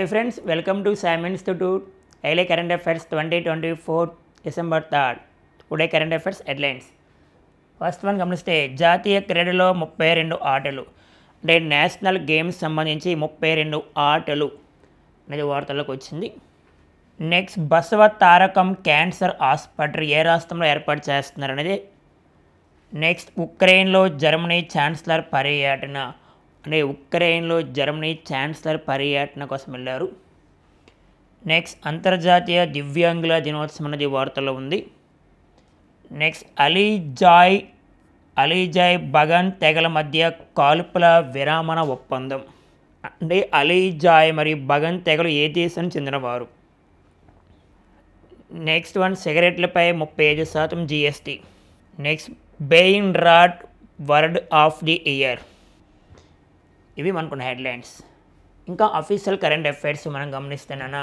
hi friends welcome to Sam institute ఐలే current affairs twenty twenty four December third today current affairs headlines first one గమనిస్తే జాతీయ క్రీడలో ముప్పై రెండు ఆటలు అంటే నేషనల్ గేమ్స్ సంబంధించి ముప్పై రెండు ఆటలు అనేది వార్తల్లోకి వచ్చింది next Basavatarakam cancer hospital ఏ రాష్ట్రంలో ఏర్పాటు చేస్తున్నారు అనేది నెక్స్ట్ ఉక్రెయిన్లో జర్మనీ ఛాన్సలర్ పర్యటన అంటే ఉక్రెయిన్లో జర్మనీ ఛాన్సలర్ పర్యటన కోసం వెళ్ళారు నెక్స్ట్ అంతర్జాతీయ దివ్యాంగుల దినోత్సవం అనేది వార్తల్లో ఉంది నెక్స్ట్ అలీజాయ్ అలీజాయ్ బగన్ తెగల మధ్య కాల్పుల విరామణ ఒప్పందం అంటే అలీజాయ్ మరియు బగన్ తెగలు ఏ దేశానికి చెందినవారు నెక్స్ట్ వన్ సిగరెట్లపై ముప్పై ఐదు శాతం GST next brain rot word of the year ఇవి మనకున్న హెడ్లైన్స్ ఇంకా అఫీషియల్ కరెంట్ అఫైర్స్ మనం గమనిస్తేనన్న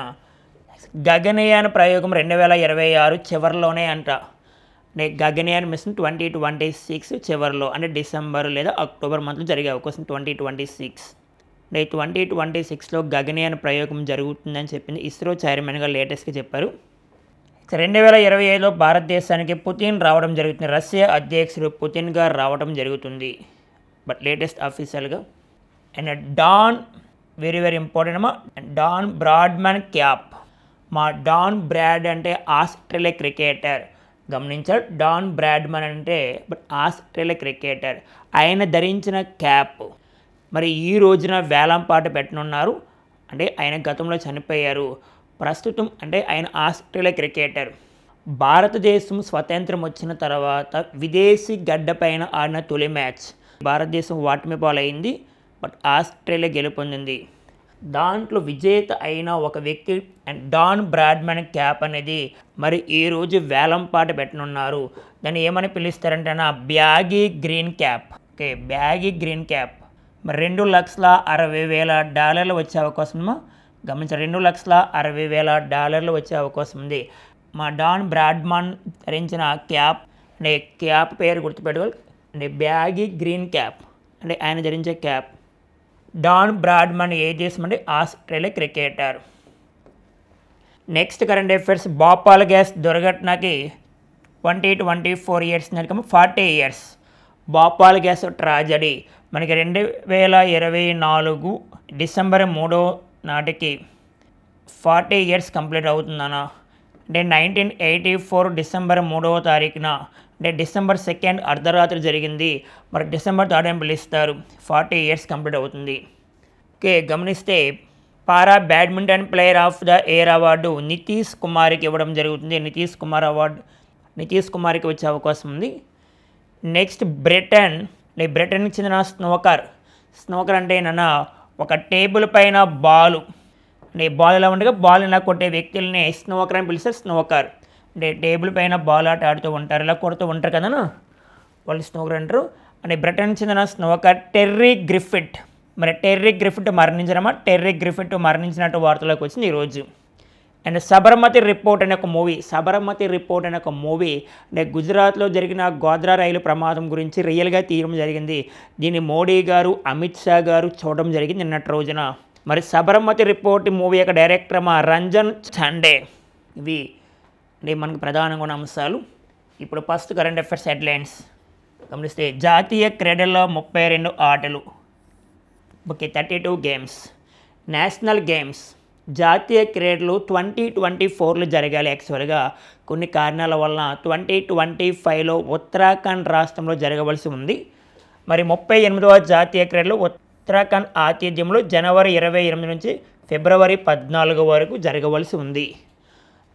గగనయాన ప్రయోగం రెండు వేల ఇరవై ఆరు చివరిలోనే అంట Gaganyaan mission twenty twenty six చివరిలో అంటే డిసెంబర్ లేదా అక్టోబర్ మంత్లో జరిగే అవకాశం ట్వంటీ ట్వంటీ సిక్స్ అంటే ట్వంటీ ట్వంటీ సిక్స్లో గగనయాన్ ప్రయోగం జరుగుతుందని చెప్పింది ఇస్రో చైర్మన్గా లేటెస్ట్గా చెప్పారు రెండు వేల ఇరవై ఐదులో భారతదేశానికి పుతిన్ రావడం జరుగుతుంది రష్యా అధ్యక్షుడు పుతిన్గా రావడం జరుగుతుంది బట్ లేటెస్ట్ అఫీషియల్గా and Don very very important మా డాన్ బ్రాడ్మన్ క్యాప్ మా డాన్ బ్రాడ్ అంటే ఆస్ట్రేలియా క్రికెటర్ గమనించాడు డాన్ బ్రాడ్మన్ అంటే బట్ ఆస్ట్రేలియా క్రికెటర్ ఆయన ధరించిన క్యాప్ మరి ఈ రోజున వేలంపాట పెట్టనున్నారు అంటే ఆయన గతంలో చనిపోయారు ప్రస్తుతం అంటే ఆయన ఆస్ట్రేలియా క్రికెటర్ భారతదేశం స్వతంత్రం వచ్చిన తర్వాత విదేశీ గడ్డపైన ఆడిన తొలి మ్యాచ్ భారతదేశం వాటమి పాలైంది బట్ ఆస్ట్రేలియా గెలుపొందింది దాంట్లో విజేత అయిన ఒక వ్యక్తి అండ్ డాన్ బ్రాడ్మెన్ క్యాప్ అనేది మరి ఈరోజు వేలంపాట పెట్టనున్నారు దాన్ని ఏమని పిలుస్తారంటే నా baggy green cap okay baggy green cap మరి రెండు లక్షల అరవై వేల డాలర్లు వచ్చే అవకాశం గమనించండి రెండు లక్షల అరవై వేల డాలర్లు వచ్చే అవకాశం ఉంది మా డాన్ బ్రాడ్మన్ ధరించిన క్యాప్ అంటే క్యాప్ పేరు గుర్తుపెట్టుకోవాలి అంటే బ్యాగీ గ్రీన్ క్యాప్ అంటే ఆయన ధరించే క్యాప్ డాన్ బ్రాడ్మన్ ఏ దేశమండి Australia cricketer next current affairs Bhopal gas దుర్ఘటనకి ట్వంటీ ట్వంటీ ఫోర్ ఇయర్స్ నడికము forty years Bhopal gas tragedy మనకి రెండు వేల ఇరవై నాలుగు డిసెంబర్ మూడో నాటికి ఫార్టీ ఇయర్స్ కంప్లీట్ అవుతుందన్న అంటే నైన్టీన్ ఎయిటీ ఫోర్ డిసెంబర్ మూడవ తారీఖున అంటే డిసెంబర్ సెకండ్ అర్ధరాత్రి జరిగింది మరి డిసెంబర్ థర్డ్ అని పిలుస్తారు ఫార్టీ ఇయర్స్ కంప్లీట్ అవుతుంది ఓకే గమనిస్తే para badminton player of the year award Nitesh కుమార్కి ఇవ్వడం జరుగుతుంది నితీష్ కుమార్ అవార్డు నితీష్ కుమార్కి వచ్చే అవకాశం ఉంది నెక్స్ట్ బ్రిటన్ బ్రిటన్కి చెందిన స్నోకర్ స్నోకర్ అంటే నన్న ఒక టేబుల్ పైన బాలు అంటే బాల్ ఎలా ఉండగా బాల్ ఎలా కొట్టే వ్యక్తుల్ని స్నోకర్ అని పిలిస్తే స్నోకర్ టేబుల్ పైన బాల్ ఆట ఆడుతూ ఉంటారు ఇలా కొడుతూ ఉంటారు కదా వాళ్ళు స్నోకర్ అంటారు అంటే బ్రిటన్ చెందిన స్నోకర్ టెర్రీ గ్రిఫిట్ మరి టెర్రీ గ్రిఫిట్ మరణించడమా టెర్రీ గ్రిఫిట్ మరణించినట్టు వార్తలోకి వచ్చింది ఈరోజు అండ్ సబర్మతి రిపోర్ట్ అనే ఒక మూవీ సబర్మతి రిపోర్ట్ అనే ఒక మూవీ అంటే గుజరాత్లో జరిగిన గోద్రా రైలు ప్రమాదం గురించి రియల్గా తీయడం జరిగింది దీన్ని మోడీ గారు అమిత్ షా గారు చూడడం జరిగింది నిన్నటి రోజున మరి సబర్మతి రిపోర్ట్ మూవీ యొక్క డైరెక్టర్ మా రంజన్ చండే ఇవి అంటే మనకు ప్రధానంగా ఉన్న అంశాలు ఇప్పుడు ఫస్ట్ కరెంట్ అఫేర్స్ హెడ్లైన్స్ గమనిస్తే జాతీయ క్రీడల్లో ముప్పై రెండు ఆటలు okay thirty two games national games జాతీయ క్రీడలు ట్వంటీ ట్వంటీ ఫోర్లో జరగాలి యాక్చువల్గా కొన్ని కారణాల వలన ట్వంటీ ట్వంటీ ఫైవ్లో ఉత్తరాఖండ్ రాష్ట్రంలో జరగవలసి ఉంది మరి ముప్పై ఎనిమిదవ జాతీయ క్రీడలు ఉత్తరాఖండ్ ఆతిథ్యంలో జనవరి ఇరవై ఎనిమిది నుంచి ఫిబ్రవరి పద్నాలుగు వరకు జరగవలసి ఉంది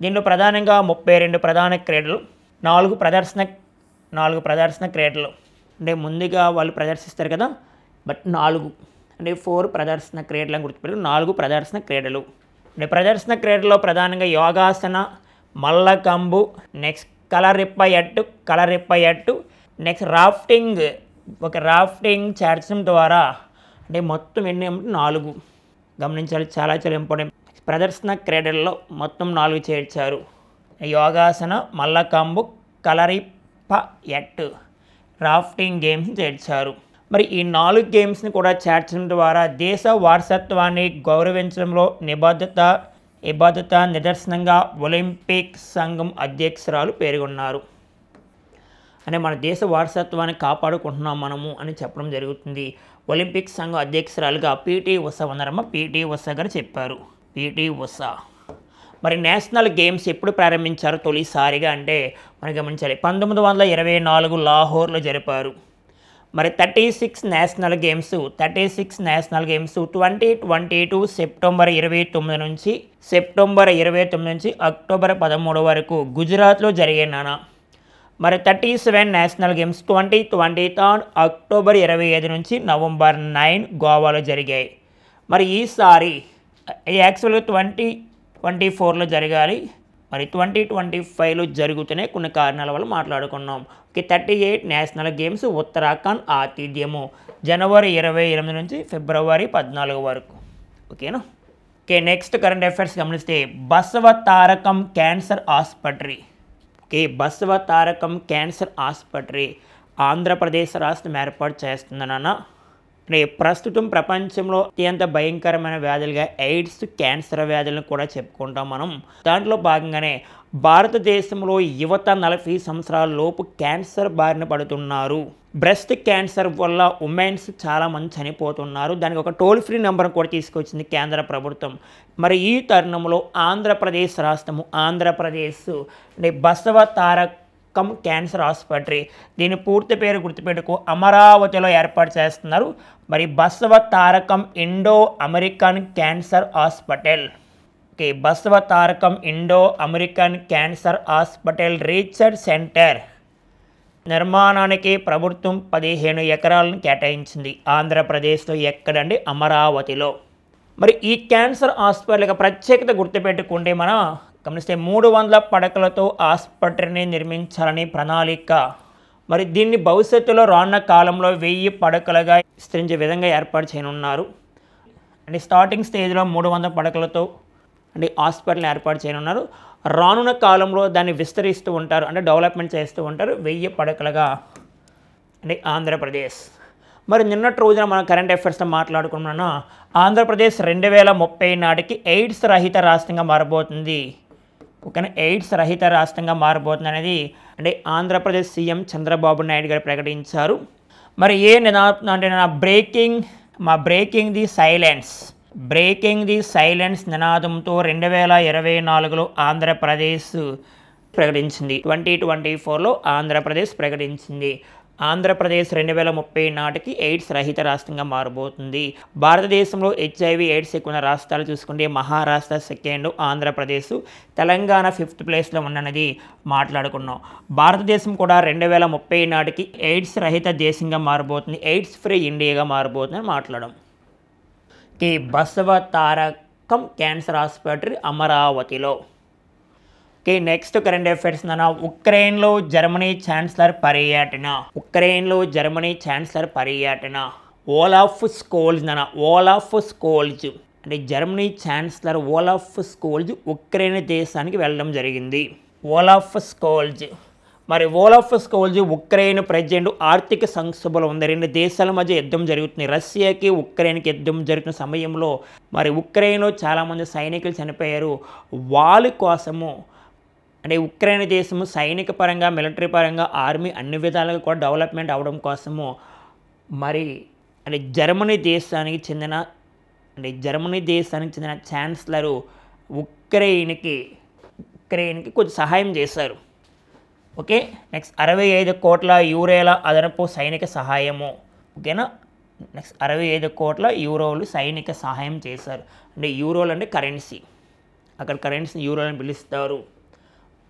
దీనిలో ప్రధానంగా ముప్పై రెండు ప్రధాన క్రీడలు నాలుగు ప్రదర్శన నాలుగు ప్రదర్శన క్రీడలు అంటే ముందుగా వాళ్ళు ప్రదర్శిస్తారు కదా బట్ నాలుగు అంటే ఫోర్ ప్రదర్శన క్రీడలు అని గుర్తుపెట్టు నాలుగు ప్రదర్శన క్రీడలు అంటే ప్రదర్శన క్రీడలో ప్రధానంగా యోగాసన మల్లకంబు నెక్స్ట్ కలరిప్ప ఎట్టు కలరిప్ప ఎట్టు నెక్స్ట్ రాఫ్టింగ్ ఒక రాఫ్టింగ్ చేర్చడం ద్వారా అంటే మొత్తం ఎన్ని నాలుగు గమనించాలి చాలా చాలా ఇంపార్టెంట్ ప్రదర్శన క్రీడల్లో మొత్తం నాలుగు చేర్చారు యోగాసన మల్లకాంబు కలరిప ఎట్ రాఫ్టింగ్ గేమ్స్ చేర్చారు మరి ఈ నాలుగు గేమ్స్ని కూడా చేర్చడం ద్వారా దేశ వారసత్వాన్ని గౌరవించడంలో నిబద్ధత నిబద్ధత నిదర్శనంగా ఒలింపిక్ సంఘం అధ్యక్షురాలు పేర్కొన్నారు అనే మన దేశ వారసత్వాన్ని కాపాడుకుంటున్నాం మనము అని చెప్పడం జరుగుతుంది ఒలింపిక్ సంఘం అధ్యక్షురాలుగా పీటీ ఉష వందరమ్మ పీటీ ఉష గారు చెప్పారు పీటీ ఉషా మరి నేషనల్ గేమ్స్ ఎప్పుడు ప్రారంభించారు తొలిసారిగా అంటే మనం గమనించాలి పంతొమ్మిది వందల ఇరవై నాలుగు లాహోర్లో జరిపారు మరి thirty six national games thirty six national games twenty twenty two September ఇరవై తొమ్మిది నుంచి సెప్టెంబర్ ఇరవై తొమ్మిది నుంచి అక్టోబర్ పదమూడు వరకు గుజరాత్లో జరిగినానా మరి thirty seven national games twenty twenty third October ఇరవై ఐదు నుంచి నవంబర్ నైన్ గోవాలో జరిగాయి మరి ఈసారి యాక్చువల్గా ట్వంటీ ట్వంటీ ఫోర్లో జరగాలి మరి ట్వంటీ ట్వంటీ ఫైవ్లో జరుగుతూనే కొన్ని కారణాల వల్ల మాట్లాడుకున్నాం okay thirty eight national games Uttarakhand ఆతిథ్యము జనవరి ఇరవై ఎనిమిది నుంచి ఫిబ్రవరి పద్నాలుగు వరకు ఓకేనా ఓకే నెక్స్ట్ కరెంట్ అఫైర్స్ గమనిస్తే బసవ తారకం క్యాన్సర్ ఆసుపత్రి ఓకే బసవ తారకం క్యాన్సర్ ఆసుపత్రి ఆంధ్రప్రదేశ్ రాష్ట్రం ఏర్పాటు చేస్తుందన్న ప్రస్తుతం ప్రపంచంలో అత్యంత భయంకరమైన వ్యాధులుగా ఎయిడ్స్ క్యాన్సర్ వ్యాధులను కూడా చెప్పుకుంటాం మనం దాంట్లో భాగంగానే భారతదేశంలో యువత నలభై సంవత్సరాల లోపు క్యాన్సర్ బారిన పడుతున్నారు బ్రెస్ట్ క్యాన్సర్ వల్ల ఉమెన్స్ చాలామంది చనిపోతున్నారు దానికి ఒక టోల్ ఫ్రీ నెంబర్ కూడా తీసుకొచ్చింది కేంద్ర ప్రభుత్వం మరి ఈ తరుణంలో ఆంధ్రప్రదేశ్ రాష్ట్రము Andhra Pradesh Basavatarakam cancer ఆసుపత్రి దీని పూర్తి పేరు గుర్తుపెట్టుకు అమరావతిలో ఏర్పాటు చేస్తున్నారు మరి Basavatarakam Indo American cancer hospital okay Basavatarakam Indo American cancer hospital research centre నిర్మాణానికి ప్రభుత్వం పదిహేను ఎకరాలను కేటాయించింది ఆంధ్రప్రదేశ్లో ఎక్కడండి అమరావతిలో మరి ఈ క్యాన్సర్ హాస్పిటల్కి ప్రత్యేకత గుర్తుపెట్టుకుంటే మన గమనిస్తే మూడు వందల పడకలతో ఆసుపత్రిని నిర్మించాలని ప్రణాళిక మరి దీన్ని భవిష్యత్తులో రానున్న కాలంలో వెయ్యి పడకలుగా విస్తరించే విధంగా ఏర్పాటు చేయనున్నారు అంటే స్టార్టింగ్ స్టేజ్లో మూడు వందల పడకలతో అంటే హాస్పిటల్ని ఏర్పాటు చేయనున్నారు రానున్న కాలంలో దాన్ని విస్తరిస్తూ ఉంటారు అంటే డెవలప్మెంట్ చేస్తూ ఉంటారు వెయ్యి పడకలుగా అంటే ఆంధ్రప్రదేశ్ మరి నిన్నటి రోజున మనం కరెంట్ అఫేర్స్తో మాట్లాడుకున్నాను ఆంధ్రప్రదేశ్ రెండు వేల ముప్పై నాటికి ఎయిడ్స్ రహిత రాష్ట్రంగా మారబోతుంది ఓకేనా ఎయిడ్స్ రహిత రాష్ట్రంగా మారబోతుంది అనేది అంటే ఆంధ్రప్రదేశ్ సీఎం చంద్రబాబు నాయుడు గారు ప్రకటించారు మరి ఏ అంటే నా బ్రేకింగ్ మా breaking the silence breaking the silence నినాదంతో రెండు వేల ఇరవై నాలుగులో ఆంధ్రప్రదేశ్ ప్రకటించింది ట్వంటీ ట్వంటీ ఫోర్లో ఆంధ్రప్రదేశ్ ప్రకటించింది ఆంధ్రప్రదేశ్ రెండు వేల ముప్పై నాటికి ఎయిడ్స్ రహిత రాష్ట్రంగా మారబోతుంది భారతదేశంలో హెచ్ఐవి ఎయిడ్స్ ఎక్కువ రాష్ట్రాలు చూసుకుంటే మహారాష్ట్ర సెకండ్ ఆంధ్రప్రదేశ్ తెలంగాణ ఫిఫ్త్ ప్లేస్లో ఉన్నది మాట్లాడుకున్నాం భారతదేశం కూడా రెండు వేల ముప్పై నాటికి ఎయిడ్స్ రహిత దేశంగా మారబోతుంది ఎయిడ్స్ ఫ్రీ ఇండియాగా మారబోతుందని మాట్లాడడం ఈ బసవ తారకం క్యాన్సర్ ఆసుపత్రి అమరావతిలో కి నెక్స్ట్ కరెంట్ అఫైర్స్ నా ఉక్రెయిన్లో జర్మనీ ఛాన్సలర్ పర్యటన ఉక్రెయిన్లో జర్మనీ ఛాన్సలర్ పర్యటన ఓలాఫ్ స్కోల్జ్ నాన్న ఓలాఫ్ స్కోల్జ్ అంటే Germany chancellor Olaf Scholz Ukraine దేశానికి వెళ్ళడం జరిగింది ఓలాఫ్ స్కోల్జ్ మరి ఓలాఫ్ స్కోల్జ్ ఉక్రెయిన్ ప్రజెంట్ ఆర్థిక సంక్షోభలు ఉంది రెండు దేశాల మధ్య యుద్ధం జరుగుతుంది రష్యాకి ఉక్రెయిన్కి యుద్ధం జరుగుతున్న సమయంలో మరి ఉక్రెయిన్లో చాలామంది సైనికులు చనిపోయారు వాళ్ళ కోసము అంటే ఉక్రెయిన్ దేశము సైనిక పరంగా మిలిటరీ పరంగా ఆర్మీ అన్ని విధాలుగా కూడా డెవలప్మెంట్ అవడం కోసము మరి అంటే జర్మనీ దేశానికి చెందిన అంటే జర్మనీ దేశానికి చెందిన ఛాన్సలరు ఉక్రెయిన్కి ఉక్రెయిన్కి కొంచెం సహాయం చేశారు ఓకే నెక్స్ట్ అరవై ఐదు కోట్ల యూరోల అదనపు సైనిక సహాయము ఓకేనా నెక్స్ట్ అరవై ఐదు కోట్ల యూరోలు సైనిక సహాయం చేశారు అంటే యూరోలు అంటే కరెన్సీ అక్కడ కరెన్సీ యూరోలను పిలుస్తారు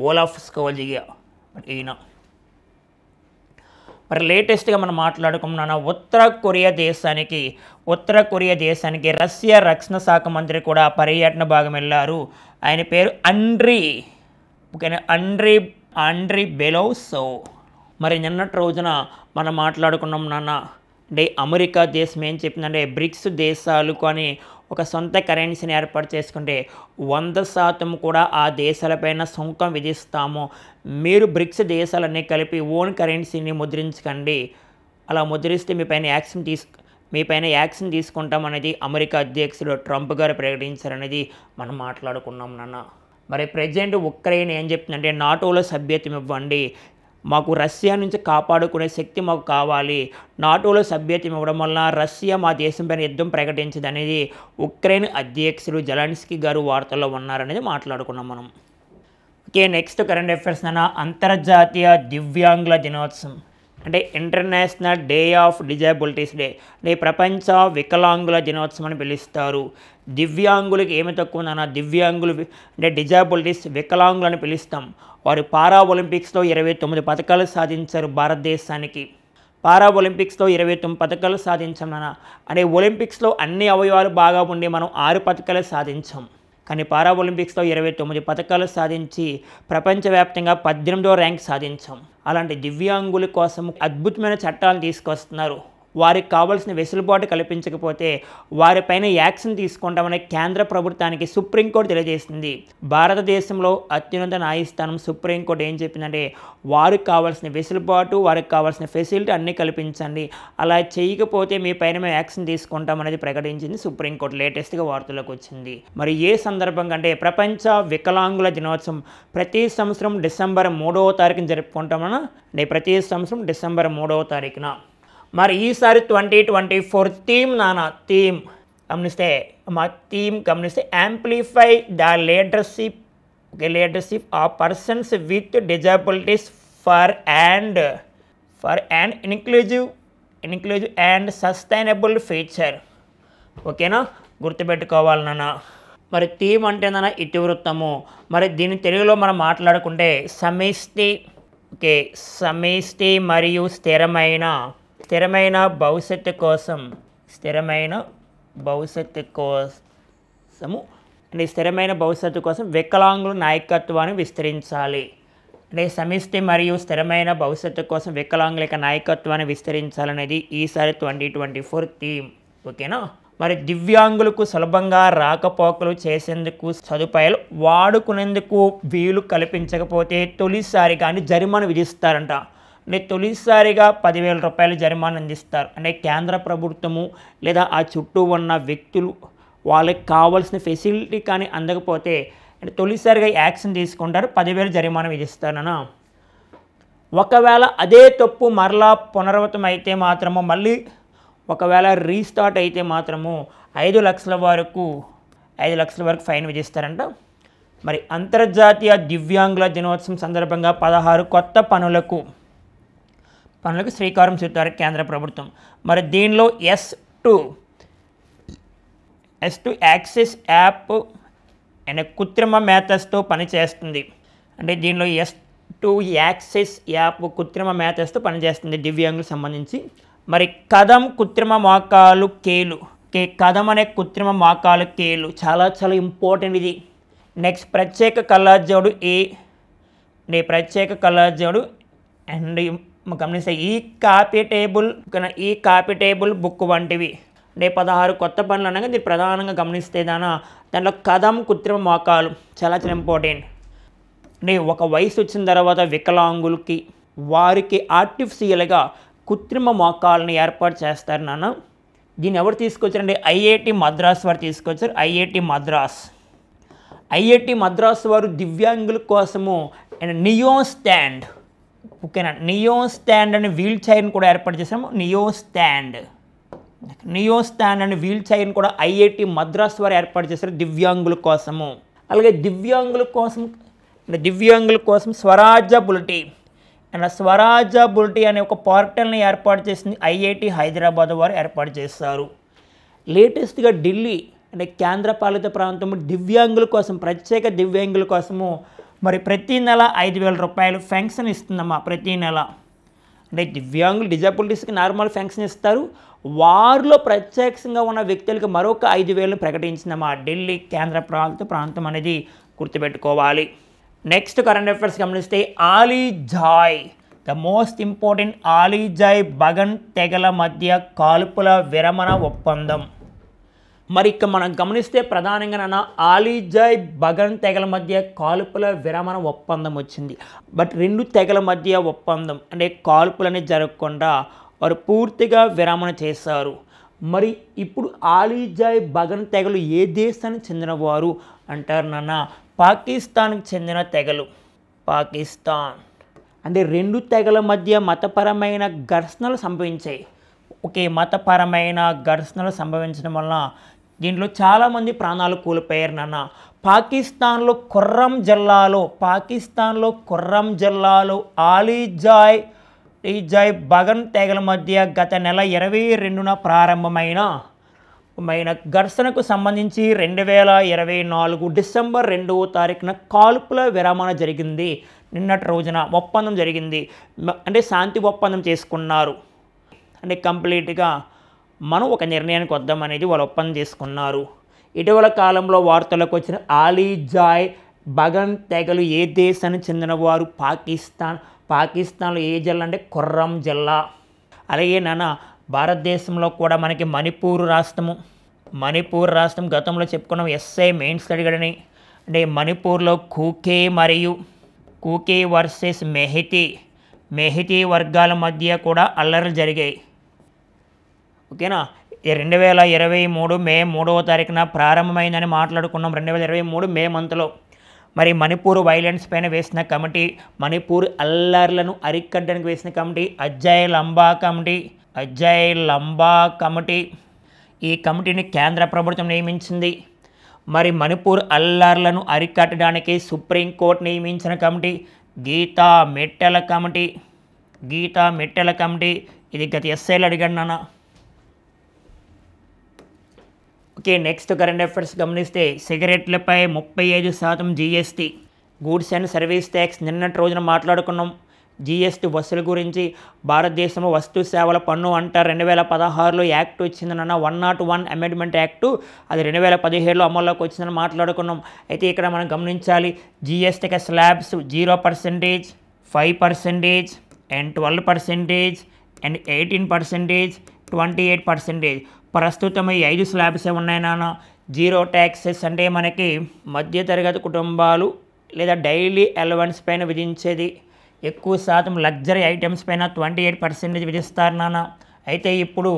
ఓలాఫ్ మరి ఈయన మరి లేటెస్ట్గా మనం మాట్లాడుకున్నాను ఉత్తర కొరియా దేశానికి ఉత్తర కొరియా దేశానికి రష్యా రక్షణ శాఖ మంత్రి కూడా పర్యటన భాగం వెళ్ళారు ఆయన పేరు అండ్రీ ఓకేనా అండ్రీ అండ్రీ బెలోసో మరి నిన్నటి రోజున మనం మాట్లాడుకున్నాం నాన్న అంటే అమెరికా దేశం ఏం చెప్పిందంటే బ్రిక్స్ దేశాలు కానీ ఒక సొంత కరెన్సీని ఏర్పాటు చేసుకుంటే వంద శాతం కూడా ఆ దేశాలపైన సుంకం విధిస్తాము మీరు బ్రిక్స్ దేశాలన్నీ కలిపి ఓన్ కరెన్సీని ముద్రించకండి అలా ముద్రిస్తే మీ పైన యాక్షన్ తీసు మీ పైన యాక్షన్ తీసుకుంటాం అనేది అమెరికా అధ్యక్షుడు ట్రంప్ గారు ప్రకటించారనేది మనం మాట్లాడుకున్నాం నాన్న మరి ప్రజెంట్ ఉక్రెయిన్ ఏం చెప్తుందంటే నాటోలో సభ్యత్వం ఇవ్వండి మాకు రష్యా నుంచి కాపాడుకునే శక్తి మాకు కావాలి నాటోలో సభ్యత్వం ఇవ్వడం వలన రష్యా మా దేశంపైన యుద్ధం అనేది ఉక్రెయిన్ అధ్యక్షుడు జలాన్స్కి గారు వార్తల్లో ఉన్నారనేది మాట్లాడుకున్నాం మనం ఓకే నెక్స్ట్ కరెంట్ అఫేర్స్ అన్న అంతర్జాతీయ దివ్యాంగుల దినోత్సవం అంటే international day of disabilities day అంటే ప్రపంచ వికలాంగుల దినోత్సవం అని పిలుస్తారు దివ్యాంగులకి ఏమి తక్కువ ఉందన్న దివ్యాంగులు అంటే డిజాబిలిటీస్ వికలాంగులు అని పిలుస్తాం వారు పారా ఒలింపిక్స్లో ఇరవై తొమ్మిది పథకాలు సాధించారు భారతదేశానికి పారా ఒలింపిక్స్లో ఇరవై తొమ్మిది పథకాలు సాధించామన్న అనే ఒలింపిక్స్లో అన్ని అవయవాలు బాగా ఉండి మనం ఆరు పథకాలు సాధించాం కానీ పారా ఒలింపిక్స్లో ఇరవై తొమ్మిది పథకాలు సాధించి ప్రపంచవ్యాప్తంగా పద్దెనిమిదో ర్యాంక్ సాధించాం అలాంటి దివ్యాంగుల కోసం అద్భుతమైన చట్టాలు తీసుకొస్తున్నారు వారికి కావాల్సిన వెసులుబాటు కల్పించకపోతే వారిపైన యాక్షన్ తీసుకుంటామని కేంద్ర ప్రభుత్వానికి సుప్రీంకోర్టు తెలియజేసింది భారతదేశంలో అత్యున్నత న్యాయస్థానం సుప్రీంకోర్టు ఏం చెప్పిందంటే వారికి కావాల్సిన వెసులుబాటు వారికి కావాల్సిన ఫెసిలిటీ అన్నీ కల్పించండి అలా చేయకపోతే మీ పైన మేము యాక్షన్ తీసుకుంటామనేది ప్రకటించింది సుప్రీంకోర్టు లేటెస్ట్గా వార్తలకు వచ్చింది మరి ఏ సందర్భం కంటే ప్రపంచ వికలాంగుల దినోత్సవం ప్రతి సంవత్సరం డిసెంబర్ మూడవ తారీఖున జరుపుకుంటామన్నా ప్రతి సంవత్సరం డిసెంబర్ మూడవ తారీఖున మరి ఈసారి ట్వంటీ ట్వంటీ ఫోర్ థీమ్ నానా థీమ్ గమనిస్తే మా థీమ్ గమనిస్తే amplify the leadership leadership of persons with disabilities for and for and inclusive inclusive and sustainable future ఓకేనా గుర్తుపెట్టుకోవాలి నాన్న మరి థీమ్ అంటే నాన్న ఇతివృత్తము మరి దీని తెలుగులో మనం మాట్లాడుకుంటే సమిష్టి ఓకే సమిష్టి మరియు స్థిరమైన స్థిరమైన భవిష్యత్తు కోసం స్థిరమైన భవిష్యత్తు కోసము అంటే స్థిరమైన భవిష్యత్తు కోసం వికలాంగుల నాయకత్వాన్ని విస్తరించాలి అంటే సమిష్టి మరియు స్థిరమైన భవిష్యత్తు కోసం వికలాంగుల యొక్క నాయకత్వాన్ని విస్తరించాలనేది ఈసారి ట్వంటీ ట్వంటీ ఫోర్ థీమ్ ఓకేనా మరి దివ్యాంగులకు సులభంగా రాకపోకలు చేసేందుకు సదుపాయాలు వాడుకునేందుకు వీలు కల్పించకపోతే తొలిసారి కానీ జరిమానా విధిస్తారంట అంటే తొలిసారిగా పదివేల రూపాయలు జరిమానా అందిస్తారు అంటే కేంద్ర ప్రభుత్వము లేదా ఆ చుట్టూ ఉన్న వ్యక్తులు వాళ్ళకి కావాల్సిన ఫెసిలిటీ కానీ అందకపోతే అంటే తొలిసారిగా యాక్షన్ తీసుకుంటారు పదివేలు జరిమానా విధిస్తారనా ఒకవేళ అదే తప్పు మరలా పునరావృతం అయితే మాత్రము మళ్ళీ ఒకవేళ రీస్టార్ట్ అయితే మాత్రము ఐదు లక్షల వరకు ఐదు లక్షల వరకు ఫైన్ విధిస్తారంట మరి అంతర్జాతీయ దివ్యాంగుల దినోత్సవం సందర్భంగా పదహారు కొత్త పనులకు పనులకు శ్రీకారం చుట్టారు కేంద్ర ప్రభుత్వం మరి దీనిలో S to S to access app అనే కృత్రిమ మేథస్తో పనిచేస్తుంది అంటే దీనిలో ఎస్ టు యాక్సిస్ యాప్ కృత్రిమ మేథస్తో పనిచేస్తుంది దివ్యాంగులకు సంబంధించి మరి కథం కృత్రిమ మోకాలు కేలు కే కథం అనే కృత్రిమ మోకాలు కేలు చాలా చాలా ఇంపార్టెంట్ ఇది నెక్స్ట్ ప్రత్యేక కళాజోడు ఏ ప్రత్యేక కళాజోడు అండ్ గమనిస్తే ఈ కాపీ టేబుల్ ఈ కాపీ టేబుల్ బుక్ వంటివి అంటే పదహారు కొత్త పనులు అనగా దీన్ని ప్రధానంగా గమనిస్తే దాన దాంట్లో కథం కృత్రిమ మోకాలు చాలా చాలా ఇంపార్టెంట్ అంటే ఒక వయసు వచ్చిన తర్వాత వికలాంగులకి వారికి ఆర్టిఫిషియల్గా కృత్రిమ మోకాలను ఏర్పాటు చేస్తారు నాన్న దీన్ని ఎవరు తీసుకొచ్చారంటే ఐఐటి మద్రాస్ వారు తీసుకొచ్చారు ఐఐటి మద్రాస్ ఐఐటి మద్రాస్ వారు దివ్యాంగుల కోసము నియో స్టాండ్ ఓకేనా నియో స్టాండ్ అనే వీల్ చైర్ని కూడా ఏర్పాటు చేసాము నియో స్టాండ్ నియో స్టాండ్ అనే వీల్ చైర్ని కూడా ఐఐటి మద్రాస్ వారు ఏర్పాటు చేశారు దివ్యాంగుల కోసము అలాగే దివ్యాంగుల కోసం దివ్యాంగుల కోసం స్వరాజ్య బులిటీ అండ్ స్వరాజ బులిటీ అనే ఒక పోర్టల్ని ఏర్పాటు చేసింది ఐఐటి హైదరాబాద్ వారు ఏర్పాటు చేస్తారు లేటెస్ట్గా ఢిల్లీ అంటే కేంద్రపాలిత ప్రాంతం దివ్యాంగుల కోసం ప్రత్యేక దివ్యాంగుల కోసము మరి ప్రతి నెల ఐదు వేల రూపాయలు ఫెన్షన్ ఇస్తుందమ్మా ప్రతి నెల అంటే దివ్యాంగులు డిజబిలిటీస్కి నార్మల్ ఫెన్షన్ ఇస్తారు వారిలో ప్రత్యక్షంగా ఉన్న వ్యక్తులకు మరొక ఐదు వేలు ప్రకటించిందమ్మా ఢిల్లీ కేంద్ర ప్రాంత ప్రాంతం అనేది గుర్తుపెట్టుకోవాలి నెక్స్ట్ కరెంట్ అఫేర్స్ గమనిస్తే Alizai the most important Alizai Bagan తెగల మధ్య కాల్పుల విరమణ ఒప్పందం మరి ఇక మనం గమనిస్తే ప్రధానంగా నన్న ఆలీజాయ్ బగన్ తెగల మధ్య కాల్పుల విరమణ ఒప్పందం వచ్చింది బట్ రెండు తెగల మధ్య ఒప్పందం అంటే కాల్పులని జరగకుండా వారు పూర్తిగా విరమణ చేశారు మరి ఇప్పుడు ఆలీజాయ్ బగన్ తెగలు ఏ దేశానికి చెందినవారు అంటారు నాన్న పాకిస్తాన్కి చెందిన తెగలు పాకిస్తాన్ అంటే రెండు తెగల మధ్య మతపరమైన ఘర్షణలు సంభవించాయి ఓకే మతపరమైన ఘర్షణలు సంభవించడం వలన దీంట్లో చాలామంది ప్రాణాలు కోల్పోయారు నాన్న పాకిస్తాన్లో కొర్రం జిల్లాలో పాకిస్తాన్లో కొర్రం జిల్లాలో ఆలీజాయ్ ఈజాయ్ బగన్ తెగల మధ్య గత నెల ఇరవై రెండున ప్రారంభమైన మైన ఘర్షణకు సంబంధించి రెండు వేల ఇరవై నాలుగు డిసెంబర్ రెండవ తారీఖున కాల్పుల విరమణ జరిగింది నిన్నటి రోజున ఒప్పందం జరిగింది అంటే శాంతి ఒప్పందం చేసుకున్నారు అంటే కంప్లీట్గా మనం ఒక నిర్ణయానికి వద్దాం అనేది వాళ్ళు ఒప్పందం చేసుకున్నారు ఇటీవల కాలంలో వార్తలకు వచ్చిన ఆలీ జాయ్ బగన్ తెగలు ఏ దేశానికి చెందినవారు పాకిస్తాన్ పాకిస్తాన్లో ఏ జిల్లా అంటే కుర్రం జిల్లా అలాగే నాన్న భారతదేశంలో కూడా మనకి మణిపూర్ రాష్ట్రము మణిపూర్ రాష్ట్రం గతంలో చెప్పుకున్నాం ఎస్ఐ మెయిన్స్ అడిగడని అంటే మణిపూర్లో కూకే మరియు కూకే వర్సెస్ మెహితి మెహితి వర్గాల మధ్య కూడా అల్లర్లు జరిగాయి ఓకేనా రెండు వేల ఇరవై మూడు మే మూడవ తారీఖున ప్రారంభమైందని మాట్లాడుకున్నాం రెండు వేల ఇరవై మూడు మే మంత్లో మరి మణిపూర్ వైలెన్స్ పైన వేసిన కమిటీ మణిపూర్ అల్లర్లను అరికట్టడానికి వేసిన committee Ajai Lamba committee Ajai Lamba committee ఈ కమిటీని కేంద్ర ప్రభుత్వం నియమించింది మరి మణిపూర్ అల్లర్లను అరికట్టడానికి సుప్రీంకోర్టు నియమించిన committee Gita Mittal committee Gita Mittal committee ఇది గత ఎస్ఐలు అడిగాను నాన్న ఓకే నెక్స్ట్ కరెంట్ అఫేర్స్ గమనిస్తే సిగరెట్లపై ముప్పై ఐదు శాతం GST goods and service tax నిన్నటి రోజున మాట్లాడుకున్నాం జిఎస్టి వసూల గురించి భారతదేశంలో వస్తు సేవల పన్ను అంట రెండు వేల పదహారులో యాక్ట్ వచ్చిందన్న one nought one amendment act అది రెండు వేల పదిహేడులో అమల్లోకి వచ్చిందని మాట్లాడుకున్నాం అయితే ఇక్కడ మనం గమనించాలి జిఎస్టికి slabs zero percentage five percentage and twelve percentage and eighteen percentage twenty eight percentage ప్రస్తుతం ఈ ఐదు స్లాబ్స్ ఉన్నాయి నాన్న జీరో ట్యాక్సెస్ అంటే మనకి మధ్యతరగతి కుటుంబాలు లేదా డైలీ అలవెన్స్ పైన విధించేది ఎక్కువ శాతం లగ్జరీ ఐటమ్స్ పైన ట్వంటీ ఎయిట్ పర్సెంటేజ్ విధిస్తారు నాన్న అయితే ఇప్పుడు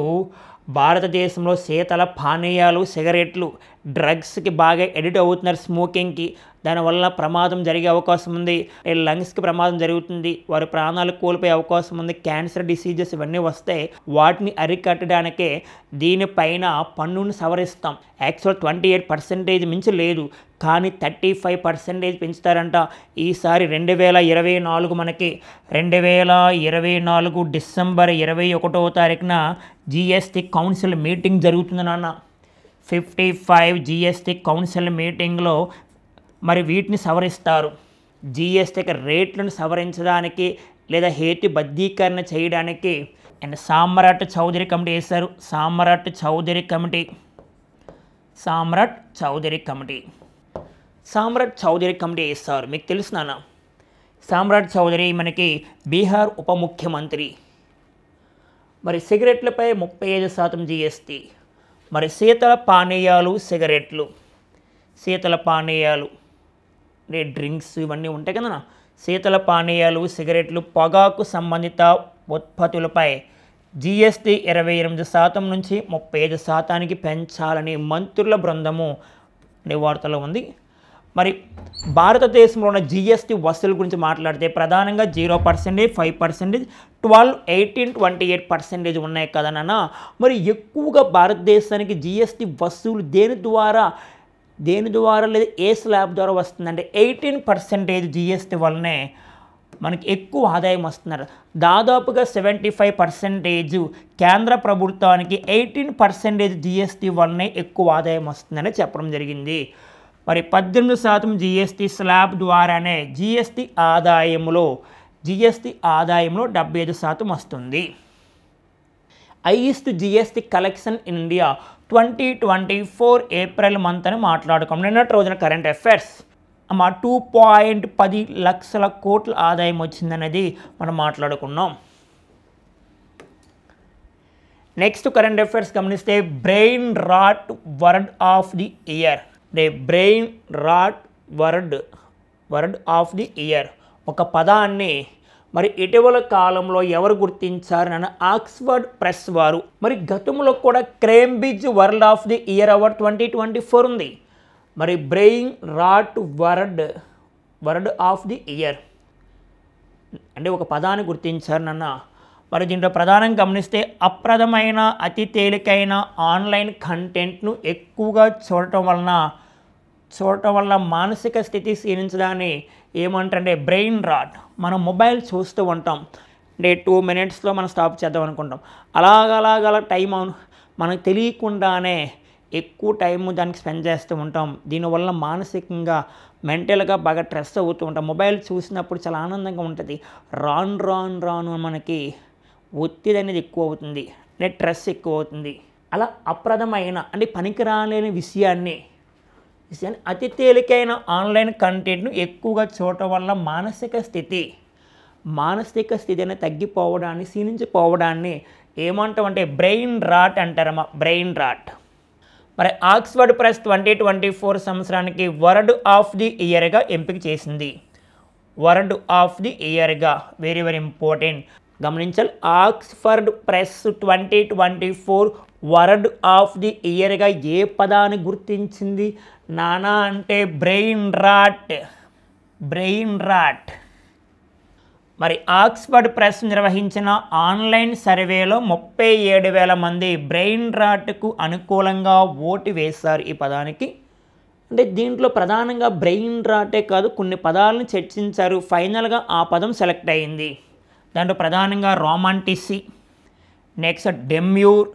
భారతదేశంలో శీతల పానీయాలు సిగరెట్లు డ్రగ్స్కి బాగా ఎడిట్ అవుతున్నారు స్మోకింగ్కి దానివల్ల ప్రమాదం జరిగే అవకాశం ఉంది లంగ్స్కి ప్రమాదం జరుగుతుంది వారి ప్రాణాలు కోల్పోయే అవకాశం ఉంది క్యాన్సర్ డిసీజెస్ ఇవన్నీ వస్తే వాటిని అరికట్టడానికే దీనిపైన పన్నును సవరిస్తాం యాక్చువల్ ట్వంటీ ఎయిట్ పర్సెంటేజ్ మించి లేదు కానీ థర్టీ ఫైవ్ పర్సెంటేజ్ పెంచుతారంట ఈసారి రెండు వేల ఇరవై నాలుగు మనకి రెండు వేల ఇరవై నాలుగు డిసెంబర్ ఇరవై ఒకటో తారీఖున జిఎస్టి కౌన్సిల్ మీటింగ్ జరుగుతుంది నాన్న ఫిఫ్టీ ఫైవ్ జీఎస్టీ కౌన్సిల్ మీటింగ్లో మరి వీటిని సవరిస్తారు జిఎస్టీకి రేట్లను సవరించడానికి లేదా హేతు బద్దీకరణ చేయడానికి అండ్ సామ్రాట్ చౌదరి కమిటీ వేశారు Samrat Choudhary committee Samrat Choudhary committee Samrat Choudhary committee వేస్తారు మీకు తెలుసు నాన్న సామ్రాట్ చౌదరి మనకి బీహార్ ఉప ముఖ్యమంత్రి మరి సిగరెట్లపై ముప్పై ఐదు శాతం జీఎస్టీ మరి శీతల పానీయాలు సిగరెట్లు శీతల పానీయాలు అంటే డ్రింక్స్ ఇవన్నీ ఉంటాయి కదన్నా శీతల పానీయాలు సిగరెట్లు పొగాకు సంబంధిత ఉత్పత్తులపై జిఎస్టి ఇరవై ఎనిమిది శాతం నుంచి ముప్పై ఐదు శాతానికి పెంచాలని మంత్రుల బృందము నివార్తలో ఉంది మరి భారతదేశంలో ఉన్న జీఎస్టీ వసూలు గురించి మాట్లాడితే ప్రధానంగా zero percentage five percentage twelve eighteen twenty eight percentage ఉన్నాయి కదా నాన్న మరి ఎక్కువగా భారతదేశానికి జిఎస్టీ వసూలు దేని ద్వారా దేని ద్వారా లేదా ఏ స్లాబ్ ద్వారా వస్తుందంటే ఎయిటీన్ పర్సెంటేజ్ జిఎస్టీ వల్లనే మనకి ఎక్కువ ఆదాయం వస్తున్నారు దాదాపుగా సెవెంటీ ఫైవ్ పర్సెంటేజ్ కేంద్ర ప్రభుత్వానికి ఎయిటీన్ పర్సెంటేజ్ జిఎస్టీ వల్లనే ఎక్కువ ఆదాయం వస్తుందని చెప్పడం జరిగింది మరి పద్దెనిమిది శాతం జిఎస్టీ స్లాబ్ ద్వారానే జిఎస్టీ ఆదాయంలో జిఎస్టి ఆదాయంలో డెబ్బై ఐదు శాతం వస్తుంది highest GST collection in India twenty twenty four April month అని మాట్లాడుకోండి నిన్నటి రోజున కరెంట్ అఫైర్స్ మా టూ పాయింట్ పది లక్షల కోట్ల ఆదాయం వచ్చిందనేది మనం మాట్లాడుకున్నాం నెక్స్ట్ కరెంట్ అఫైర్స్ గమనిస్తే brain rot word of the year the brain rot word word of the year ఒక పదాన్ని మరి ఇటీవల కాలంలో ఎవరు గుర్తించారని ఆక్స్ఫర్డ్ ప్రెస్ వారు మరి గతంలో కూడా Cambridge world of the year award twenty twenty four ఉంది మరి brain rot world world of the year అంటే ఒక పదాన్ని గుర్తించారు మరి దీంట్లో ప్రధానం గమనిస్తే అప్రదమైన అతి తేలికైన ఆన్లైన్ కంటెంట్ను ఎక్కువగా చూడటం వలన చూడటం వల్ల మానసిక స్థితి క్షీణించడాన్ని ఏమంటారంటే బ్రెయిన్ రాట్ మనం మొబైల్ చూస్తూ ఉంటాం అంటే టూ మినిట్స్లో మనం స్టాప్ చేద్దాం అనుకుంటాం అలాగలాగల టైం మనకు తెలియకుండానే ఎక్కువ టైము దానికి స్పెండ్ చేస్తూ ఉంటాం దీనివల్ల మానసికంగా మెంటల్గా బాగా స్ట్రెస్ అవుతూ ఉంటాం మొబైల్ చూసినప్పుడు చాలా ఆనందంగా ఉంటుంది రాన్ రాన్ రాను మనకి ఒత్తిడి అనేది ఎక్కువ అవుతుంది అంటే స్ట్రెస్ ఎక్కువ అవుతుంది అలా అప్రదమైన అంటే పనికి రాలేని విషయాన్ని అతి తేలికైన ఆన్లైన్ కంటెంట్ను ఎక్కువగా చూడటం వల్ల మానసిక స్థితి మానసిక స్థితిని తగ్గిపోవడాన్ని క్షీణించిపోవడాన్ని అంటే బ్రెయిన్ రాట్ అంటారమ్మా బ్రెయిన్ రాట్ మరి Oxford press twenty twenty four సంవత్సరానికి వరల్డ్ ఆఫ్ ది ఇయర్గా ఎంపిక చేసింది వరల్డ్ ఆఫ్ ది ఇయర్గా వెరీ వెరీ ఇంపార్టెంట్ గమనించాలి Oxford press twenty twenty four word of the ఇయర్గా ఏ పదాన్ని గుర్తించింది నానా అంటే బ్రెయిన్ రాట్ బ్రెయిన్ రాట్ మరి ఆక్స్ఫర్డ్ ప్రెస్ నిర్వహించిన ఆన్లైన్ సర్వేలో ముప్పై ఏడు వేల మంది బ్రెయిన్ రాట్కు అనుకూలంగా ఓటు వేశారు ఈ పదానికి అంటే దీంట్లో ప్రధానంగా బ్రెయిన్ రాటే కాదు కొన్ని పదాలను చర్చించారు ఫైనల్గా ఆ పదం సెలెక్ట్ అయింది దాంట్లో ప్రధానంగా రోమాంటిసి నెక్స్ట్ డెమ్యూర్